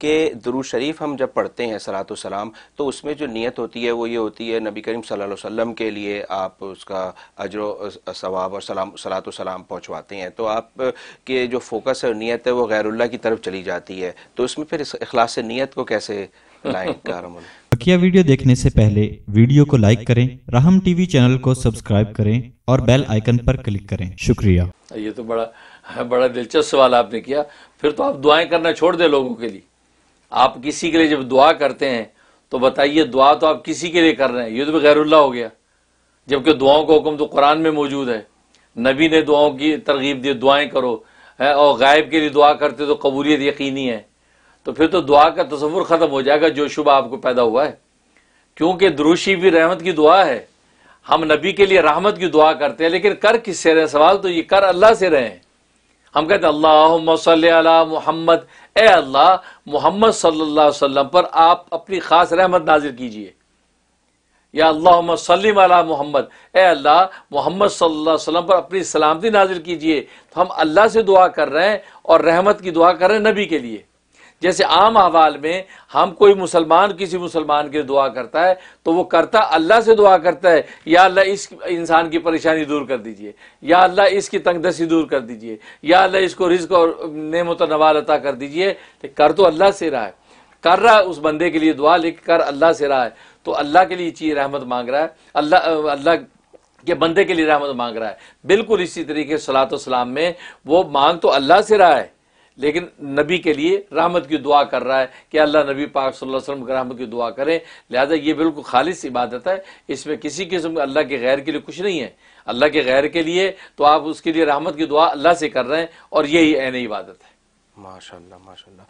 कि दरू शरीफ हम जब पढ़ते हैं सलात सलाम तो उसमें जो नीयत होती है वो ये होती है नबी करीम सल्लल्लाहु के लिए आप उसका अजर सवाब और सलाम सलात सलाम पहुँचवाते हैं तो आप के जो फोकस है नीयत है वो गैरुल्ला की तरफ चली जाती है तो उसमें फिर अखलास नीयत को कैसे बकिया वीडियो देखने से पहले वीडियो को लाइक करें राहम टीवी चैनल को सब्सक्राइब करें और बेल आइकन पर क्लिक करें शुक्रिया ये तो बड़ा बड़ा दिलचस्प सवाल आपने किया फिर तो आप दुआएं करना छोड़ दे लोगों के लिए आप किसी के लिए जब दुआ करते हैं तो बताइए दुआ तो आप किसी के लिए कर रहे हैं ये तो भी गैरुल्ला हो गया जबकि दुआओं का हुक्म तो कुरान में मौजूद है नबी ने दुआओं की तरगीब दी दुआएं करो है और गायब के लिए दुआ करते तो कबूलियत यकीनी है तो फिर तो दुआ का तस्वुर ख़त्म हो जाएगा जो शुबा आपको पैदा हुआ है क्योंकि दुरुशी भी रहमत की दुआ है हम नबी के लिए रहमत की दुआ करते हैं लेकिन कर किससे रहे सवाल तो ये कर अल्लाह से रहे हैं हम कहते अल्लाह मोहम्मद ए अल्लाह मोहम्मद सल्लाम पर आप अपनी ख़ास रहमत नाजिर कीजिए या अल्लाह सलीम अला मोहम्मद ए अल्लाह मोहम्मद सल्लल्लाहु पर अपनी सलामती नाजिर कीजिए तो हम अल्लाह से दुआ कर रहे हैं और रहमत की दुआ कर रहे हैं नबी के लिए जैसे आम अहवाल में हम कोई मुसलमान किसी मुसलमान के दुआ करता है तो वो करता अल्लाह से दुआ करता है या अल्लाह इस इंसान की परेशानी दूर कर दीजिए या अल्लाह इसकी तंगदसी दूर कर दीजिए या अल्लाह इसको रिज्क और नेमत नवाल अता कर दीजिए तो कर तो अल्लाह से रहा है कर रहा है उस बंदे के लिए दुआ लेकिन कर अल्लाह से रहा है तो अल्लाह के लिए चीज़ रहमत मांग रहा है अल्लाह अल्लाह के बंदे के लिए रहमत मांग रहा है बिल्कुल इसी तरीके सलात सलाम में वो मांग तो अल्लाह से रहा है लेकिन नबी के लिए रहमत की दुआ कर रहा है कि अल्लाह नबी पाक सल्लल्लाहु अलैहि वसल्लम की रहमत की दुआ करें लिहाजा ये बिल्कुल खालिश इबादत है इसमें किसी किस्म अल्लाह के गैर के लिए कुछ नहीं है अल्लाह के गैर के लिए तो आप उसके लिए रहमत की दुआ अल्लाह से कर रहे हैं और यही ऐन इबादत है माशाल्लाह माशाल्लाह